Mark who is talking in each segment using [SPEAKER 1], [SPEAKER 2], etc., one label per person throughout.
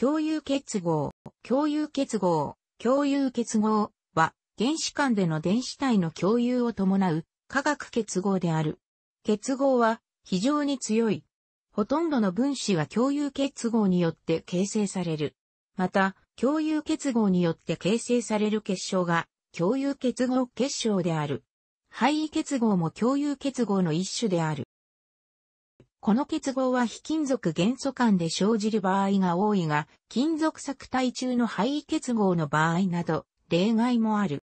[SPEAKER 1] 共有結合、共有結合、共有結合は、原子間での電子体の共有を伴う化学結合である。結合は非常に強い。ほとんどの分子は共有結合によって形成される。また、共有結合によって形成される結晶が共有結合結晶である。配位結合も共有結合の一種である。この結合は非金属元素間で生じる場合が多いが、金属作体中の廃位結合の場合など、例外もある。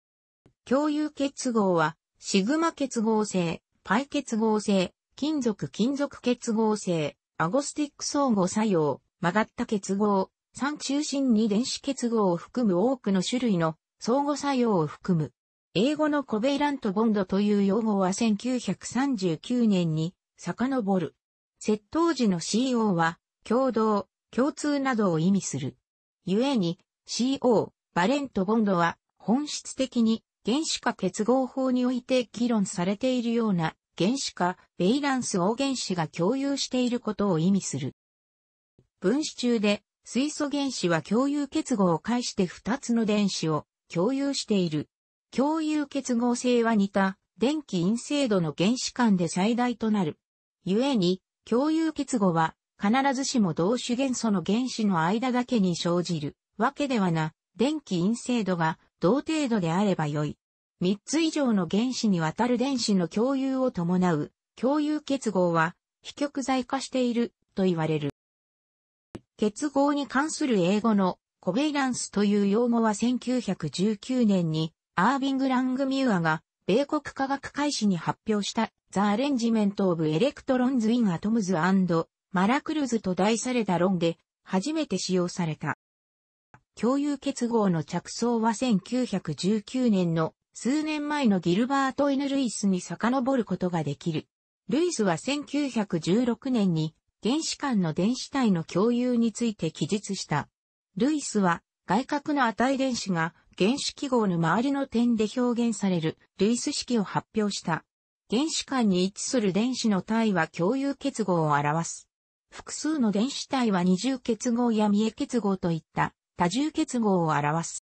[SPEAKER 1] 共有結合は、シグマ結合性、パイ結合性、金属金属結合性、アゴスティック相互作用、曲がった結合、三中心に電子結合を含む多くの種類の相互作用を含む。英語のコベイラントボンドという用語は1939年に遡る。窃盗時の CO は、共同、共通などを意味する。故に、CO、バレントボンドは、本質的に、原子化結合法において議論されているような、原子化、ベイランスを原子が共有していることを意味する。分子中で、水素原子は共有結合を介して2つの電子を共有している。共有結合性は似た電気陰性度の原子間で最大となる。故に、共有結合は、必ずしも同種元素の原子の間だけに生じるわけではな、電気陰性度が同程度であればよい。三つ以上の原子にわたる電子の共有を伴う共有結合は非極在化していると言われる。結合に関する英語のコベイランスという用語は1919年にアービング・ラングミュアが米国科学会誌に発表した、ザ・アレンジメント・オブ・エレクトロンズ・イン・アトムズ・マラクルズと題された論で、初めて使用された。共有結合の着想は1919年の数年前のギルバート・エヌ・ルイスに遡ることができる。ルイスは1916年に原子間の電子体の共有について記述した。ルイスは外角の値電子が原子記号の周りの点で表現されるルイス式を発表した。原子間に位置する電子の体は共有結合を表す。複数の電子体は二重結合や三重結合といった多重結合を表す。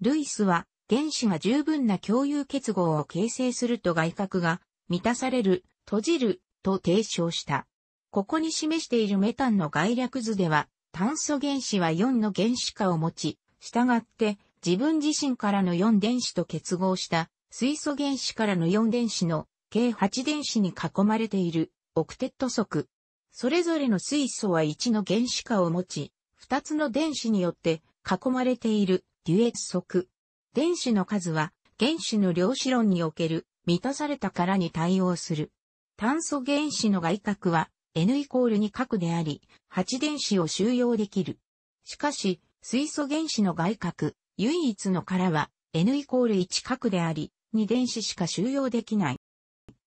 [SPEAKER 1] ルイスは原子が十分な共有結合を形成すると外角が満たされる、閉じると提唱した。ここに示しているメタンの概略図では炭素原子は4の原子化を持ち、従って自分自身からの4電子と結合した水素原子からの4電子の計8電子に囲まれているオクテット則。それぞれの水素は1の原子化を持ち、2つの電子によって囲まれているデュエス則。電子の数は原子の量子論における満たされたからに対応する。炭素原子の外角は N イコール2角であり、8電子を収容できる。しかし、水素原子の外核、唯一の殻は N イコール1核であり、2電子しか収容できない。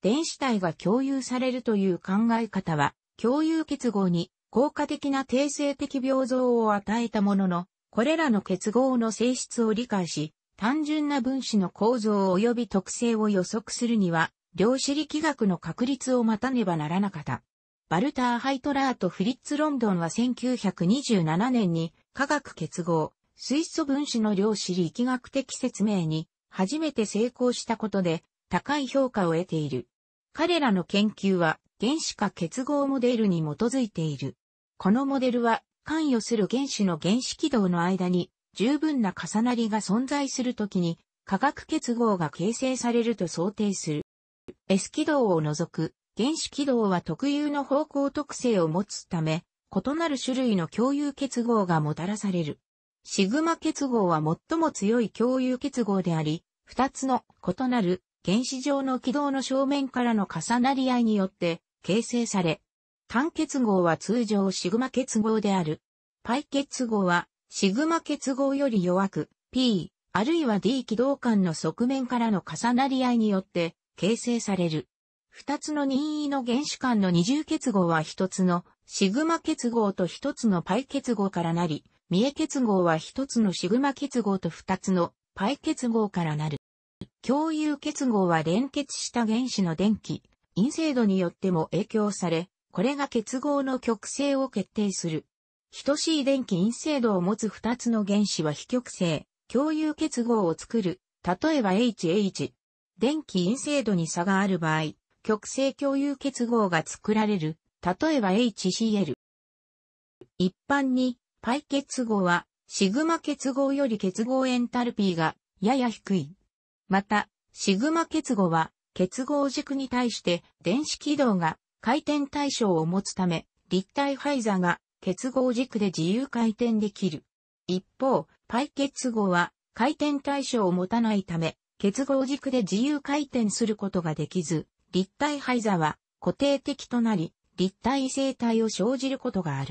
[SPEAKER 1] 電子体が共有されるという考え方は、共有結合に効果的な定性的病像を与えたものの、これらの結合の性質を理解し、単純な分子の構造及び特性を予測するには、量子力学の確率を待たねばならなかった。バルター・ハイトラーとフリッツ・ロンドンは1927年に化学結合、水素分子の量子力学的説明に初めて成功したことで高い評価を得ている。彼らの研究は原子化結合モデルに基づいている。このモデルは関与する原子の原子軌道の間に十分な重なりが存在するときに化学結合が形成されると想定する。S 軌道を除く原子軌道は特有の方向特性を持つため、異なる種類の共有結合がもたらされる。シグマ結合は最も強い共有結合であり、二つの異なる原子状の軌道の正面からの重なり合いによって形成され、単結合は通常シグマ結合である。パイ結合はシグマ結合より弱く、P、あるいは D 軌道間の側面からの重なり合いによって形成される。二つの任意の原子間の二重結合は一つのシグマ結合と一つのパイ結合からなり、三重結合は一つのシグマ結合と二つのパイ結合からなる。共有結合は連結した原子の電気、陰性度によっても影響され、これが結合の極性を決定する。等しい電気陰性度を持つ二つの原子は非極性、共有結合を作る。例えば HH。電気陰性度に差がある場合、極性共有結合が作られる例えば HCl。一般に、パイ結合は、シグマ結合より結合エンタルピーが、やや低い。また、シグマ結合は、結合軸に対して電子軌道が回転対象を持つため、立体配座が結合軸で自由回転できる。一方、パイ結合は回転対象を持たないため、結合軸で自由回転することができず、立体配座は固定的となり、立体生体を生じることがある。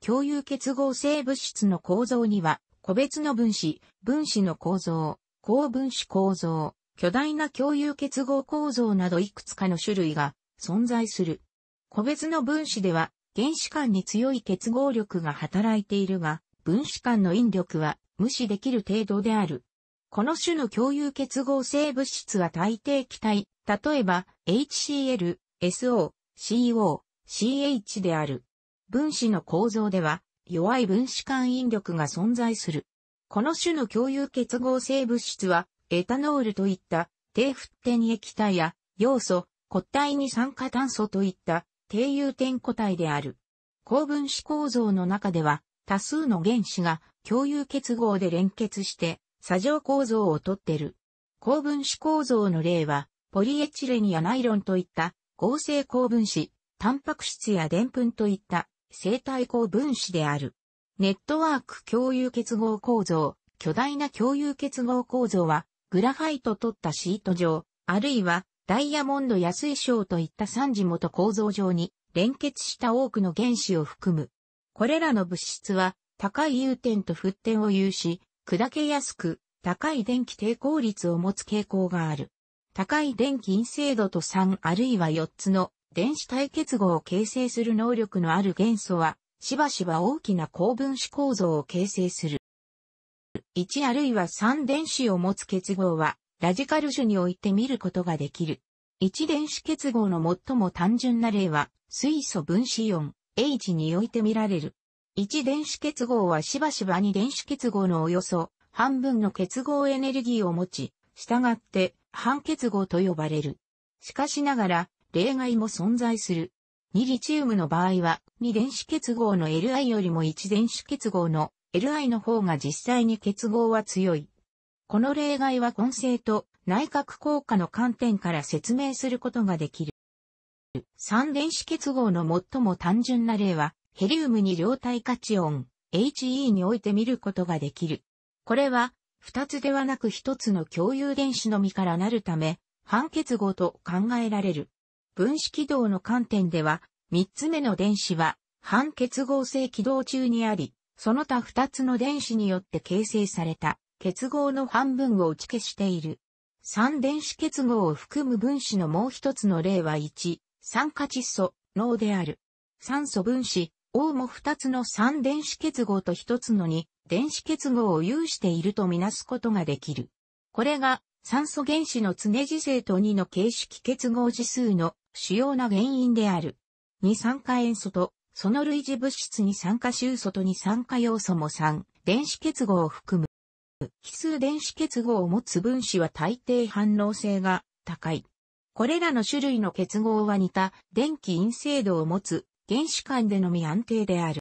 [SPEAKER 1] 共有結合性物質の構造には、個別の分子、分子の構造、高分子構造、巨大な共有結合構造などいくつかの種類が存在する。個別の分子では、原子間に強い結合力が働いているが、分子間の引力は無視できる程度である。この種の共有結合性物質は大抵気体、例えば HCl、SO、CO、CH である。分子の構造では、弱い分子間引力が存在する。この種の共有結合性物質は、エタノールといった低沸点液体や、要素、固体に酸化炭素といった低融点固体である。高分子構造の中では、多数の原子が共有結合で連結して、作状構造をとってる。高分子構造の例は、ポリエチレンやナイロンといった合成高分子、タンパク質や澱粉といった生体高分子である。ネットワーク共有結合構造、巨大な共有結合構造は、グラファイト取ったシート状、あるいはダイヤモンドや水晶といった三次元構造上に連結した多くの原子を含む。これらの物質は高い融点と沸点を有し、砕けやすく高い電気抵抗率を持つ傾向がある。高い電気陰性度と3あるいは4つの電子体結合を形成する能力のある元素は、しばしば大きな高分子構造を形成する。1あるいは3電子を持つ結合は、ラジカル種において見ることができる。1電子結合の最も単純な例は、水素分子イオン、H において見られる。1電子結合はしばしば2電子結合のおよそ半分の結合エネルギーを持ち、従って半結合と呼ばれる。しかしながら、例外も存在する。2リチウムの場合は、2電子結合の Li よりも1電子結合の Li の方が実際に結合は強い。この例外は根性と内核効果の観点から説明することができる。3電子結合の最も単純な例は、ヘリウムに量体価値音 HE において見ることができる。これは、二つではなく一つの共有電子のみからなるため、半結合と考えられる。分子軌道の観点では、三つ目の電子は、半結合性軌道中にあり、その他二つの電子によって形成された結合の半分を打ち消している。三電子結合を含む分子のもう一つの例は一、酸化窒素、脳である。酸素分子、O も二つの三電子結合と一つの2、電子結合を有しているとみなすことができる。これが酸素原子の常時性と2の形式結合次数の主要な原因である。二酸化塩素とその類似物質に酸化臭素と二酸化要素も3、電子結合を含む。奇数電子結合を持つ分子は大抵反応性が高い。これらの種類の結合は似た電気陰性度を持つ原子間でのみ安定である。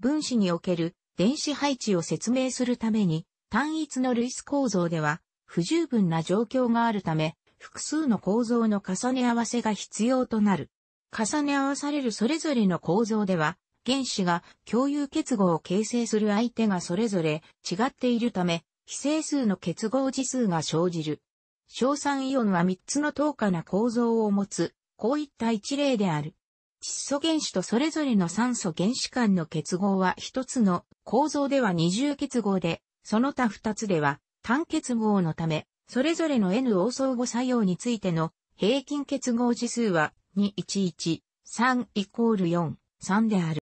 [SPEAKER 1] 分子における電子配置を説明するために、単一の類似構造では、不十分な状況があるため、複数の構造の重ね合わせが必要となる。重ね合わされるそれぞれの構造では、原子が共有結合を形成する相手がそれぞれ違っているため、非整数の結合次数が生じる。硝酸イオンは3つの等価な構造を持つ、こういった一例である。窒素原子とそれぞれの酸素原子間の結合は一つの構造では二重結合で、その他二つでは単結合のため、それぞれの n 応相互作用についての平均結合次数は211、3イコール4、3である。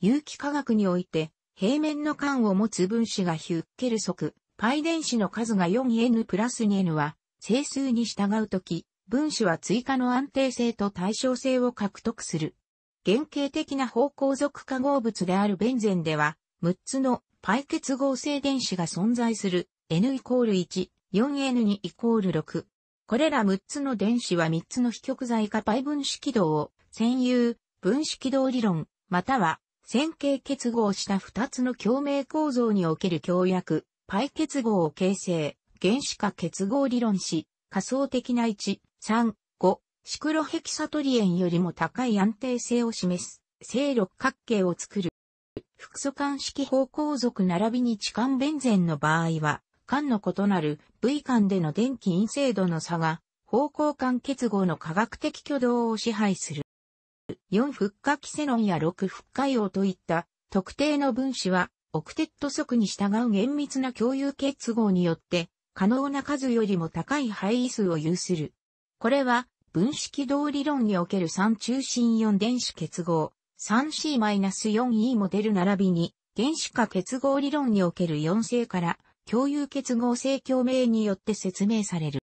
[SPEAKER 1] 有機化学において、平面の間を持つ分子がヒュッケル則、パイ電子の数が 4n プラス 2n は、整数に従うとき、分子は追加の安定性と対称性を獲得する。原型的な方向属化合物であるベンゼンでは、6つの π 結合性電子が存在する N イコール1、4N2 イコール6。これら6つの電子は3つの非極材化 π 分子軌道を、占有、分子軌道理論、または、線形結合した2つの共鳴構造における共約、π 結合を形成、原子化結合理論し、仮想的な1、3、5、シクロヘキサトリエンよりも高い安定性を示す、正六角形を作る。複素間式方向属並びに置間ベンゼンの場合は、間の異なる V 間での電気陰性度の差が、方向間結合の科学的挙動を支配する。4フッ化キセノンや6フッ化用といった特定の分子は、オクテット則に従う厳密な共有結合によって、可能な数よりも高い配位数を有する。これは分子軌道理論における3中心4電子結合 3C-4E モデル並びに原子化結合理論における4性から共有結合性共鳴によって説明される。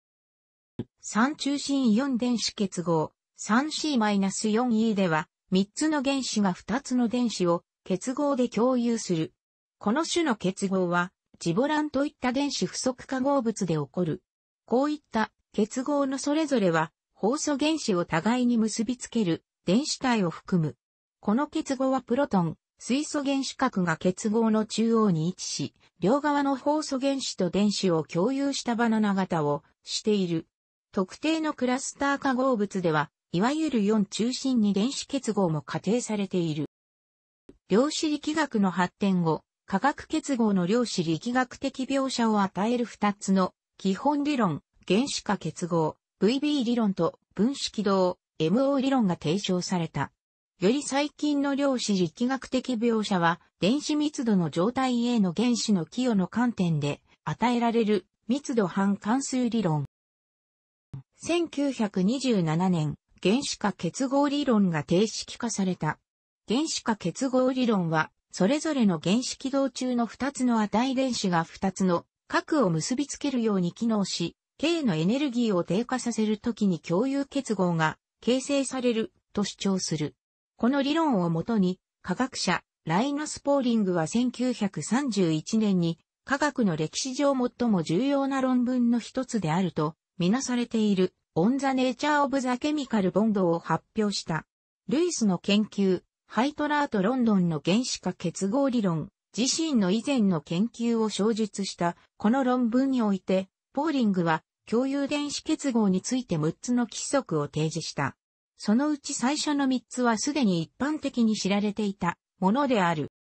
[SPEAKER 1] 3中心4電子結合 3C-4E では3つの原子が2つの電子を結合で共有する。この種の結合はジボランといった電子不足化合物で起こる。こういった結合のそれぞれは、放素原子を互いに結びつける電子体を含む。この結合はプロトン、水素原子核が結合の中央に位置し、両側の放素原子と電子を共有したバナナ型をしている。特定のクラスター化合物では、いわゆる4中心に電子結合も仮定されている。量子力学の発展後、化学結合の量子力学的描写を与える2つの基本理論、原子化結合、VB 理論と分子軌道、MO 理論が提唱された。より最近の量子力学的描写は、電子密度の状態 A の原子の寄与の観点で、与えられる密度半関数理論。1927年、原子化結合理論が定式化された。原子化結合理論は、それぞれの原子軌道中の2つの値電子が2つの核を結びつけるように機能し、K のエネルギーを低下させるときに共有結合が形成されると主張する。この理論をもとに科学者ライナ・スポーリングは1931年に科学の歴史上最も重要な論文の一つであるとみなされているオン・ザ・ネーチャー・オブ・ザ・ケミカル・ボンドを発表した。ルイスの研究、ハイトラート・ロンドンの原子化結合理論、自身の以前の研究を小述した、この論文において、ポーリングは共有電子結合について6つの規則を提示した。そのうち最初の3つはすでに一般的に知られていたものである。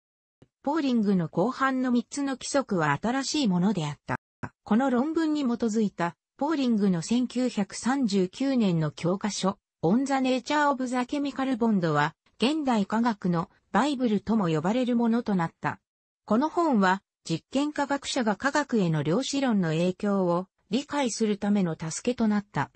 [SPEAKER 1] ポーリングの後半の3つの規則は新しいものであった。この論文に基づいた、ポーリングの1939年の教科書、On the Nature of the Chemical Bond は、現代科学のバイブルとも呼ばれるものとなった。この本は、実験科学者が科学への量子論の影響を理解するための助けとなった。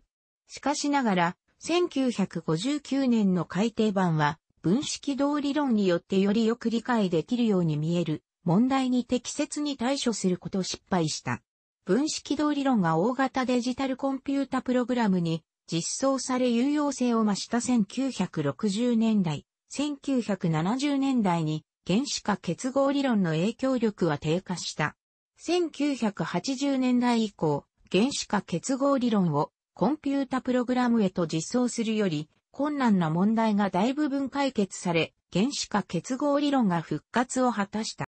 [SPEAKER 1] しかしながら、1959年の改訂版は、分子軌道理論によってよりよく理解できるように見える問題に適切に対処することを失敗した。分子軌道理論が大型デジタルコンピュータプログラムに実装され有用性を増した1960年代、1970年代に原子化結合理論の影響力は低下した。1980年代以降、原子化結合理論をコンピュータプログラムへと実装するより困難な問題が大部分解決され、原子化結合理論が復活を果たした。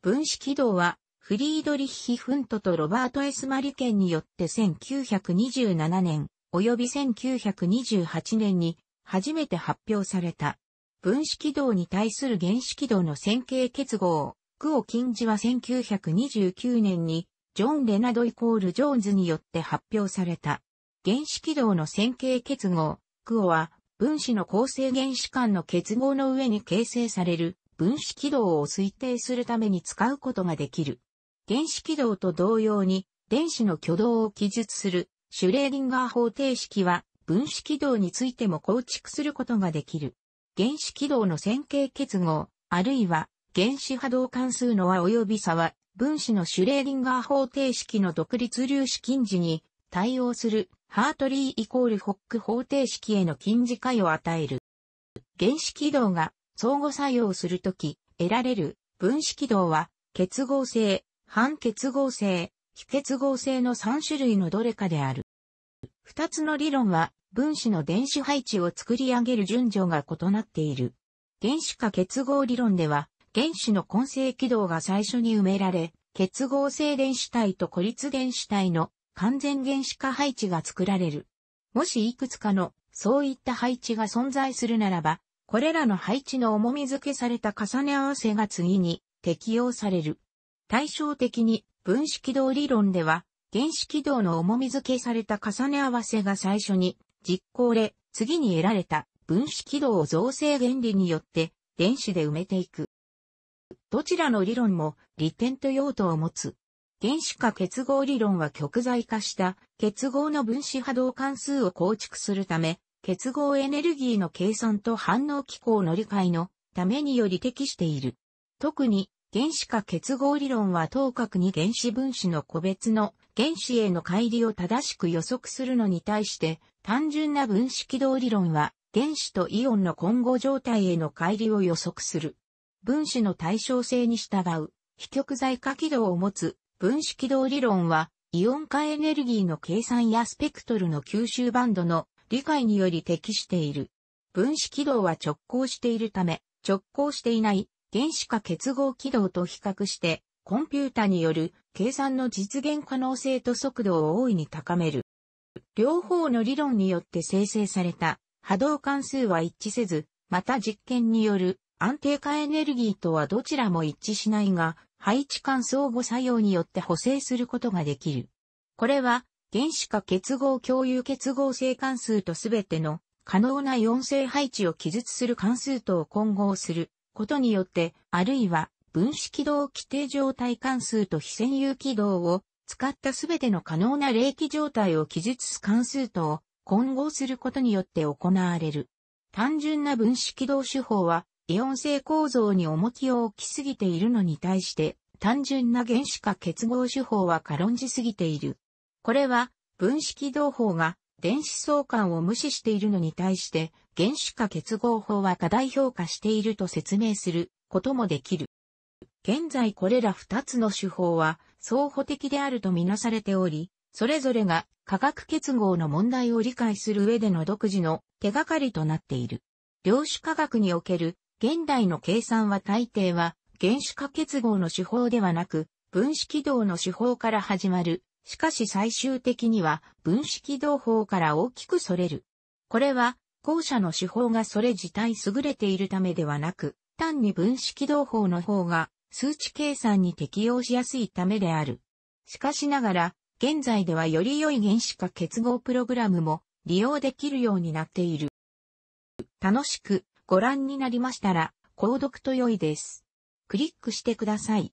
[SPEAKER 1] 分子軌道はフリードリッヒ・フントとロバート・エスマリケンによって1927年及び1928年に初めて発表された分子軌道に対する原子軌道の線形結合、クオ金次は1929年に、ジョン・レナドイコール・ジョーンズによって発表された。原子軌道の線形結合、クオは、分子の構成原子間の結合の上に形成される分子軌道を推定するために使うことができる。原子軌道と同様に、電子の挙動を記述するシュレーディンガー方程式は分子軌道についても構築することができる。原子軌道の線形結合、あるいは原子波動関数の和及び差は分子のシュレーディンガー方程式の独立粒子近似に対応するハートリーイコールホック方程式への近似解を与える。原子軌道が相互作用するとき得られる分子軌道は結合性、反結合性、非結合性の3種類のどれかである。二つの理論は分子の電子配置を作り上げる順序が異なっている。原子化結合理論では、原子の根性軌道が最初に埋められ、結合性電子体と孤立電子体の完全原子化配置が作られる。もしいくつかのそういった配置が存在するならば、これらの配置の重み付けされた重ね合わせが次に適用される。対照的に分子軌道理論では原子軌道の重み付けされた重ね合わせが最初に実行で、次に得られた分子軌道を造成原理によって電子で埋めていく。どちらの理論も利点と用途を持つ。原子化結合理論は極在化した結合の分子波動関数を構築するため、結合エネルギーの計算と反応機構の理解のためにより適している。特に原子化結合理論は等角に原子分子の個別の原子への乖離を正しく予測するのに対して、単純な分子軌道理論は、原子とイオンの混合状態への乖離を予測する。分子の対称性に従う、非極在化軌道を持つ分子軌道理論は、イオン化エネルギーの計算やスペクトルの吸収バンドの理解により適している。分子軌道は直行しているため、直行していない原子化結合軌道と比較してコンピュータによる計算の実現可能性と速度を大いに高める。両方の理論によって生成された波動関数は一致せず、また実験による安定化エネルギーとはどちらも一致しないが、配置関相互作用によって補正することができる。これは、原子化結合共有結合性関数とすべての可能な4性配置を記述する関数とを混合することによって、あるいは分子軌道規定状態関数と非占有軌道を使ったすべての可能な冷気状態を記述す関数とを混合することによって行われる。単純な分子軌道手法は、イオン性構造に重きを置きすぎているのに対して、単純な原子化結合手法は軽んじすぎている。これは、分子軌道法が電子相関を無視しているのに対して、原子化結合法は過大評価していると説明することもできる。現在これら二つの手法は相補的であるとみなされており、それぞれが化学結合の問題を理解する上での独自の手がかりとなっている。量子化学における現代の計算は大抵は原子化結合の手法ではなく分子軌道の手法から始まる。しかし最終的には分子軌道法から大きく逸れる。これは後者の手法がそれ自体優れているためではなく、単に分子起動法の方が数値計算に適用しやすいためである。しかしながら、現在ではより良い原子化結合プログラムも利用できるようになっている。楽しくご覧になりましたら、購読と良いです。クリックしてください。